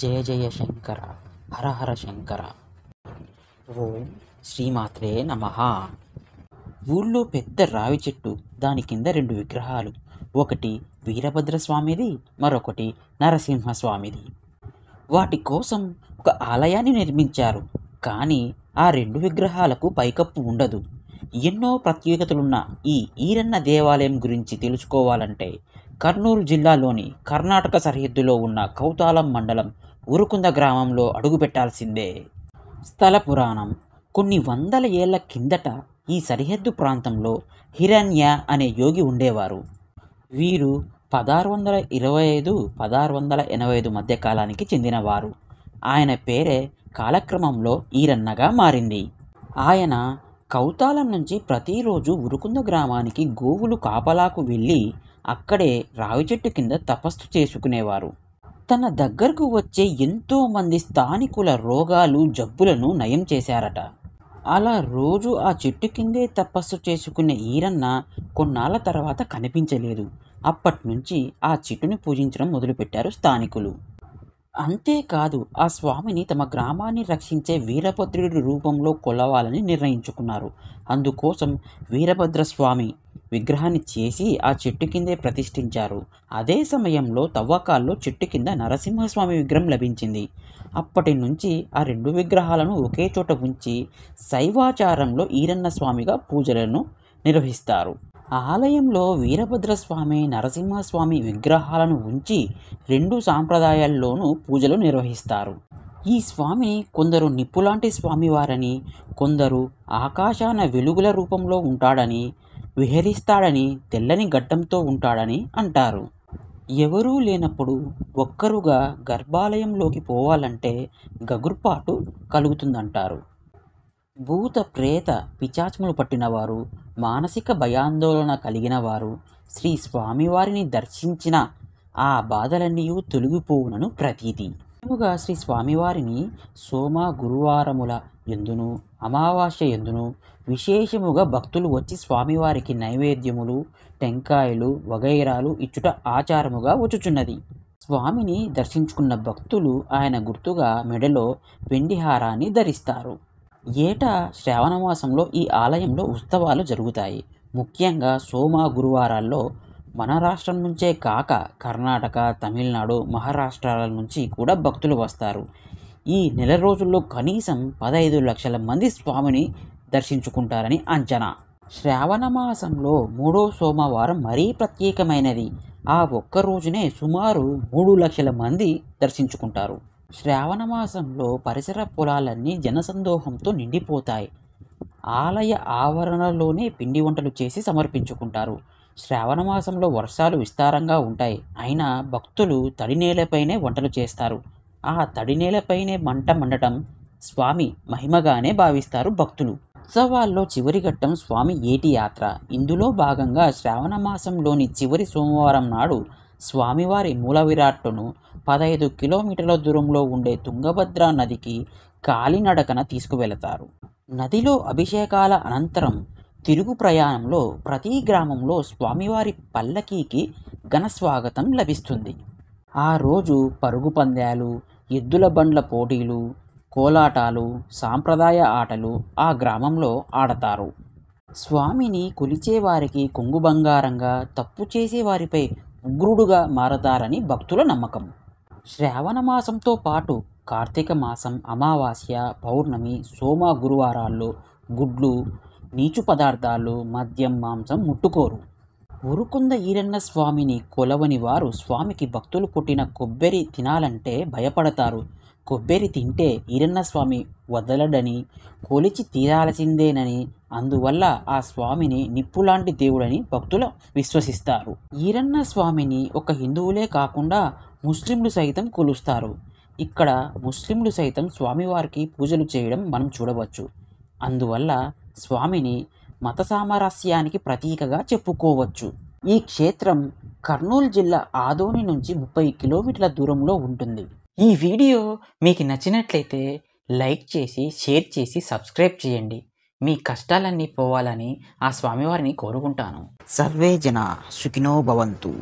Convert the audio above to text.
జయ జయ శంకర హర హర శంకర ఓం శ్రీమాత్రే నమ ఊళ్ళో పెద్ద రావి చెట్టు దాని కింద రెండు విగ్రహాలు ఒకటి వీరభద్రస్వామిది మరొకటి నరసింహస్వామిది వాటి కోసం ఒక ఆలయాన్ని నిర్మించారు కానీ ఆ రెండు విగ్రహాలకు పైకప్పు ఉండదు ఎన్నో ప్రత్యేకతలున్న ఈ ఈరన్న దేవాలయం గురించి తెలుసుకోవాలంటే కర్నూలు జిల్లాలోని కర్ణాటక సరిహద్దులో ఉన్న కౌతాలం మండలం ఉరుకుంద గ్రామంలో అడుగుపెట్టాల్సిందే స్థల పురాణం కొన్ని వందల ఏళ్ల కిందట ఈ సరిహద్దు ప్రాంతంలో హిరణ్య అనే యోగి ఉండేవారు వీరు పదహారు వందల ఇరవై ఐదు పదహారు వందల ఎనభై ఐదు మధ్య కాలానికి చెందినవారు ఆయన పేరే కాలక్రమంలో ఈరన్నగా మారింది ఆయన కౌతాలం నుంచి ప్రతిరోజు ఉరుకుంద గ్రామానికి గోవులు కాపలాకు వెళ్ళి అక్కడే రావి చెట్టు కింద తపస్సు చేసుకునేవారు తన దగ్గరకు వచ్చే ఎంతోమంది స్థానికుల రోగాలు జబ్బులను నయం చేశారట అలా రోజు ఆ చెట్టు కిందే తపస్సు చేసుకునే ఈరన్న కొన్నాళ్ళ తర్వాత కనిపించలేదు అప్పటి నుంచి ఆ చెట్టుని పూజించడం మొదలుపెట్టారు స్థానికులు అంతేకాదు ఆ స్వామిని తమ గ్రామాన్ని రక్షించే వీరభద్రుడి రూపంలో కొలవాలని నిర్ణయించుకున్నారు అందుకోసం వీరభద్ర స్వామి విగ్రహాన్ని చేసి ఆ చెట్టు కిందే ప్రతిష్ఠించారు అదే సమయంలో తవ్వకాల్లో చెట్టు కింద నరసింహస్వామి విగ్రహం లభించింది అప్పటి నుంచి ఆ రెండు విగ్రహాలను ఒకే చోట ఉంచి శైవాచారంలో ఈరన్న స్వామిగా పూజలను నిర్వహిస్తారు ఆలయంలో వీరభద్రస్వామి నరసింహస్వామి విగ్రహాలను ఉంచి రెండు సాంప్రదాయాల్లోనూ పూజలు నిర్వహిస్తారు ఈ స్వామి కొందరు నిప్పులాంటి స్వామివారని కొందరు ఆకాశాన వెలుగుల రూపంలో ఉంటాడని విహరిస్తాడని తెల్లని గడ్డంతో ఉంటాడని అంటారు ఎవరూ లేనప్పుడు ఒక్కరుగా గర్భాలయంలోకి పోవాలంటే గగుర్పాటు కలుగుతుందంటారు భూత ప్రేత పిచాచములు పట్టినవారు మానసిక భయాందోళన కలిగిన వారు శ్రీ స్వామివారిని దర్శించిన ఆ బాధలన్నీ తొలగిపోవునను ప్రతీతి శ్రీ స్వామివారిని సోమ గురువారముల ఎందును అమావాస్య ఎందును విశేషముగా భక్తులు వచ్చి స్వామివారికి నైవేద్యములు టెంకాయలు వగైరాలు ఇచ్చుట ఆచారముగా వచ్చుచున్నది స్వామిని దర్శించుకున్న భక్తులు ఆయన గుర్తుగా మెడలో వెండిహారాన్ని ధరిస్తారు ఏటా శ్రావణమాసంలో ఈ ఆలయంలో ఉత్సవాలు జరుగుతాయి ముఖ్యంగా సోమ గురువారాల్లో మన రాష్ట్రం నుంచే కాక కర్ణాటక తమిళనాడు మహారాష్ట్రాల నుంచి కూడా భక్తులు వస్తారు ఈ నెల రోజుల్లో కనీసం పదహైదు లక్షల మంది స్వామిని దర్శించుకుంటారని అంచనా శ్రావణ మాసంలో మూడో సోమవారం మరీ ప్రత్యేకమైనది ఆ ఒక్క రోజునే సుమారు మూడు లక్షల మంది దర్శించుకుంటారు శ్రావణ మాసంలో పరిసర పొలాలన్నీ జనసందోహంతో నిండిపోతాయి ఆలయ ఆవరణలోనే పిండి వంటలు చేసి సమర్పించుకుంటారు శ్రావణ మాసంలో వర్షాలు విస్తారంగా ఉంటాయి అయినా భక్తులు తడి నేలపైనే వంటలు చేస్తారు ఆ తడినేలపైనే మంట మండటం స్వామి మహిమగానే భావిస్తారు భక్తులు ఉత్సవాల్లో చివరి ఘట్టం స్వామి ఏటి యాత్ర ఇందులో భాగంగా శ్రావణ మాసంలోని చివరి సోమవారం నాడు స్వామివారి మూల విరాట్ను పదహైదు కిలోమీటర్ల దూరంలో ఉండే తుంగభద్ర నదికి కాలినడకన తీసుకువెళతారు నదిలో అభిషేకాల అనంతరం తిరుగు ప్రయాణంలో ప్రతి గ్రామంలో స్వామివారి పల్లకీకి ఘనస్వాగతం లభిస్తుంది ఆ రోజు పరుగు పందాలు ఎద్దుల బండ్ల పోటీలు కోలాటాలు సాంప్రదాయ ఆటలు ఆ గ్రామంలో ఆడతారు స్వామిని కొలిచేవారికి కొంగు బంగారంగా తప్పు చేసేవారిపై ఉగ్రుడుగా మారతారని భక్తుల నమ్మకం శ్రావణ మాసంతో పాటు కార్తీక మాసం అమావాస్య పౌర్ణమి సోమ గురువారాల్లో గుడ్లు నీచు పదార్థాలు మద్యం మాంసం ముట్టుకోరు ఉరుకుంద ఈరన్న స్వామిని కొలవని వారు స్వామికి భక్తులు కొట్టిన కొబ్బరి తినాలంటే భయపడతారు కొబ్బరి తింటే ఈరన్న స్వామి వదలడని కొలిచి తీరాల్సిందేనని అందువల్ల ఆ స్వామిని నిప్పులాంటి దేవుడని భక్తులు విశ్వసిస్తారు ఈరన్న స్వామిని ఒక హిందువులే కాకుండా ముస్లింలు సైతం కొలుస్తారు ఇక్కడ ముస్లింలు సైతం స్వామివారికి పూజలు చేయడం మనం చూడవచ్చు అందువల్ల స్వామిని మత సామరస్యానికి ప్రతీకగా చెప్పుకోవచ్చు ఈ క్షేత్రం కర్నూలు జిల్లా ఆదోని నుంచి ముప్పై కిలోమీటర్ల దూరంలో ఉంటుంది ఈ వీడియో మీకు నచ్చినట్లయితే లైక్ చేసి షేర్ చేసి సబ్స్క్రైబ్ చేయండి మీ కష్టాలన్నీ పోవాలని ఆ స్వామివారిని కోరుకుంటాను సర్వే జన సుఖినో భవంతు